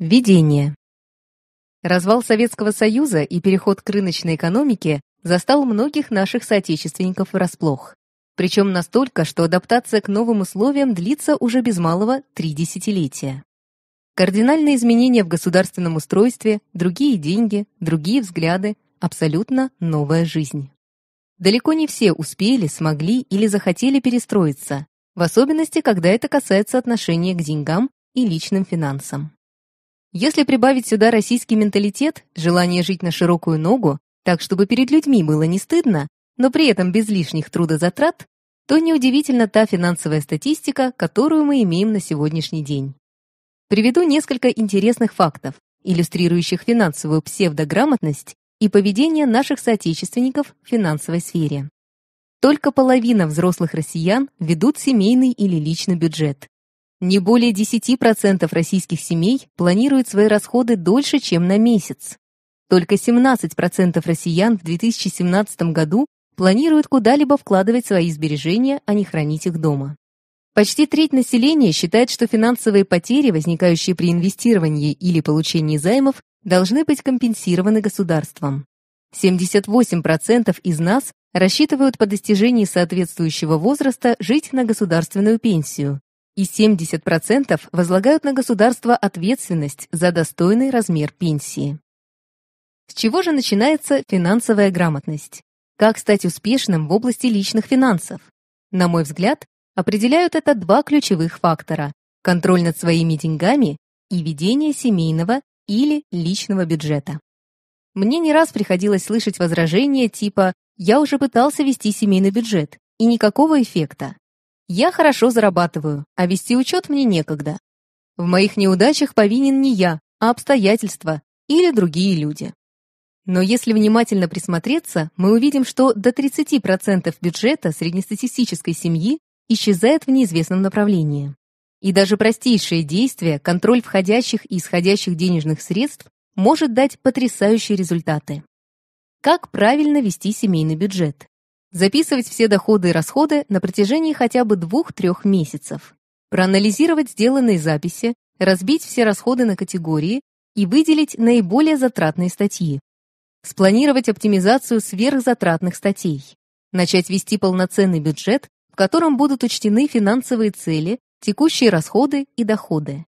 Введение. Развал Советского Союза и переход к рыночной экономике застал многих наших соотечественников врасплох. Причем настолько, что адаптация к новым условиям длится уже без малого три десятилетия. Кардинальные изменения в государственном устройстве, другие деньги, другие взгляды, абсолютно новая жизнь. Далеко не все успели, смогли или захотели перестроиться, в особенности, когда это касается отношения к деньгам и личным финансам. Если прибавить сюда российский менталитет, желание жить на широкую ногу, так чтобы перед людьми было не стыдно, но при этом без лишних трудозатрат, то неудивительно та финансовая статистика, которую мы имеем на сегодняшний день. Приведу несколько интересных фактов, иллюстрирующих финансовую псевдограмотность и поведение наших соотечественников в финансовой сфере. Только половина взрослых россиян ведут семейный или личный бюджет, не более 10% российских семей планируют свои расходы дольше, чем на месяц. Только 17% россиян в 2017 году планируют куда-либо вкладывать свои сбережения, а не хранить их дома. Почти треть населения считает, что финансовые потери, возникающие при инвестировании или получении займов, должны быть компенсированы государством. 78% из нас рассчитывают по достижении соответствующего возраста жить на государственную пенсию, и 70% возлагают на государство ответственность за достойный размер пенсии. С чего же начинается финансовая грамотность? Как стать успешным в области личных финансов? На мой взгляд, определяют это два ключевых фактора – контроль над своими деньгами и ведение семейного или личного бюджета. Мне не раз приходилось слышать возражения типа «я уже пытался вести семейный бюджет, и никакого эффекта. Я хорошо зарабатываю, а вести учет мне некогда. В моих неудачах повинен не я, а обстоятельства или другие люди. Но если внимательно присмотреться, мы увидим, что до 30% бюджета среднестатистической семьи исчезает в неизвестном направлении. И даже простейшее действие, контроль входящих и исходящих денежных средств, может дать потрясающие результаты. Как правильно вести семейный бюджет? Записывать все доходы и расходы на протяжении хотя бы 2-3 месяцев. Проанализировать сделанные записи, разбить все расходы на категории и выделить наиболее затратные статьи. Спланировать оптимизацию сверхзатратных статей. Начать вести полноценный бюджет, в котором будут учтены финансовые цели, текущие расходы и доходы.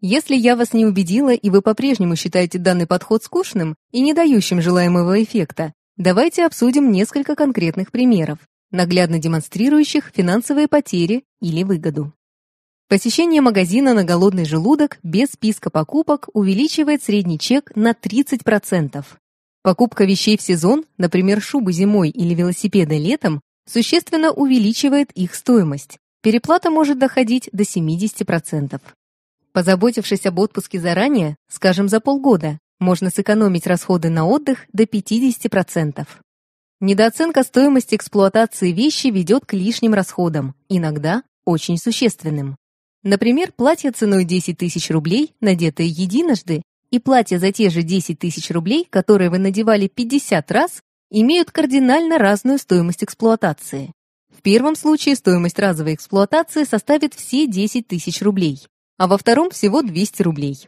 Если я вас не убедила и вы по-прежнему считаете данный подход скучным и не дающим желаемого эффекта, Давайте обсудим несколько конкретных примеров, наглядно демонстрирующих финансовые потери или выгоду. Посещение магазина на голодный желудок без списка покупок увеличивает средний чек на 30%. Покупка вещей в сезон, например, шубы зимой или велосипеда летом, существенно увеличивает их стоимость. Переплата может доходить до 70%. Позаботившись об отпуске заранее, скажем, за полгода, можно сэкономить расходы на отдых до 50%. Недооценка стоимости эксплуатации вещи ведет к лишним расходам, иногда очень существенным. Например, платье ценой 10 тысяч рублей, надетое единожды, и платье за те же 10 тысяч рублей, которые вы надевали 50 раз, имеют кардинально разную стоимость эксплуатации. В первом случае стоимость разовой эксплуатации составит все 10 тысяч рублей, а во втором всего 200 рублей.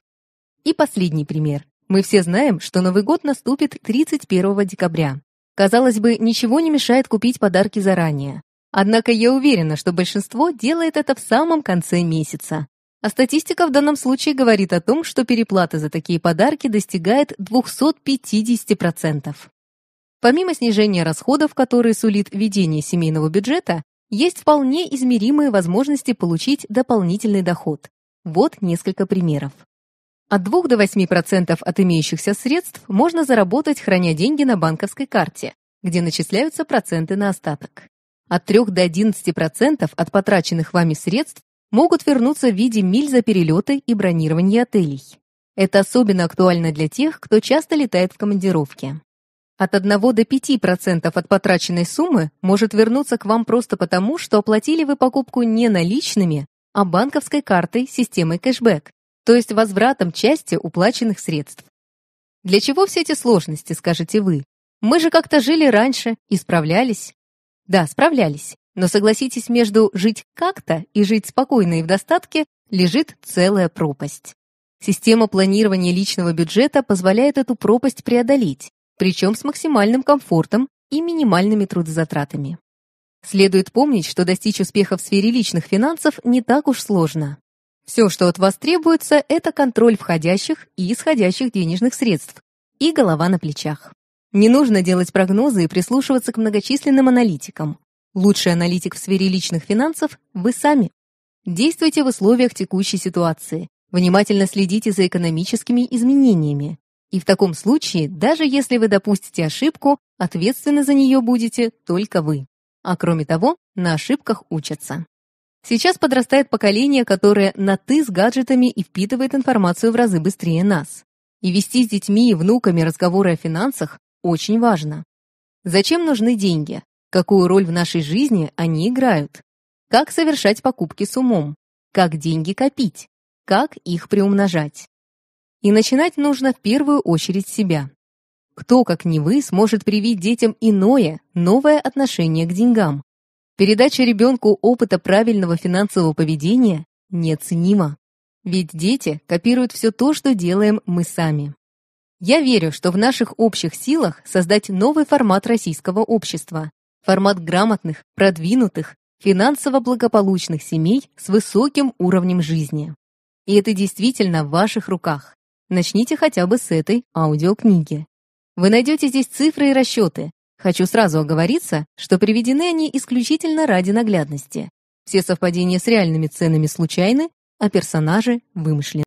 И последний пример. Мы все знаем, что Новый год наступит 31 декабря. Казалось бы, ничего не мешает купить подарки заранее. Однако я уверена, что большинство делает это в самом конце месяца. А статистика в данном случае говорит о том, что переплата за такие подарки достигает 250%. Помимо снижения расходов, которые сулит ведение семейного бюджета, есть вполне измеримые возможности получить дополнительный доход. Вот несколько примеров. От 2 до 8% от имеющихся средств можно заработать, храня деньги на банковской карте, где начисляются проценты на остаток. От 3 до 11% от потраченных вами средств могут вернуться в виде миль за перелеты и бронирования отелей. Это особенно актуально для тех, кто часто летает в командировке. От 1 до 5% от потраченной суммы может вернуться к вам просто потому, что оплатили вы покупку не наличными, а банковской картой системой кэшбэк, то есть возвратом части уплаченных средств. Для чего все эти сложности, скажете вы? Мы же как-то жили раньше и справлялись. Да, справлялись. Но согласитесь, между жить как-то и жить спокойно и в достатке лежит целая пропасть. Система планирования личного бюджета позволяет эту пропасть преодолеть, причем с максимальным комфортом и минимальными трудозатратами. Следует помнить, что достичь успеха в сфере личных финансов не так уж сложно. Все, что от вас требуется, это контроль входящих и исходящих денежных средств и голова на плечах. Не нужно делать прогнозы и прислушиваться к многочисленным аналитикам. Лучший аналитик в сфере личных финансов – вы сами. Действуйте в условиях текущей ситуации. Внимательно следите за экономическими изменениями. И в таком случае, даже если вы допустите ошибку, ответственны за нее будете только вы. А кроме того, на ошибках учатся. Сейчас подрастает поколение, которое на «ты» с гаджетами и впитывает информацию в разы быстрее нас. И вести с детьми и внуками разговоры о финансах очень важно. Зачем нужны деньги? Какую роль в нашей жизни они играют? Как совершать покупки с умом? Как деньги копить? Как их приумножать? И начинать нужно в первую очередь с себя. Кто, как не вы, сможет привить детям иное, новое отношение к деньгам, Передача ребенку опыта правильного финансового поведения неоценима. Ведь дети копируют все то, что делаем мы сами. Я верю, что в наших общих силах создать новый формат российского общества, формат грамотных, продвинутых, финансово благополучных семей с высоким уровнем жизни. И это действительно в ваших руках. Начните хотя бы с этой аудиокниги. Вы найдете здесь цифры и расчеты, Хочу сразу оговориться, что приведены они исключительно ради наглядности. Все совпадения с реальными ценами случайны, а персонажи вымышлены.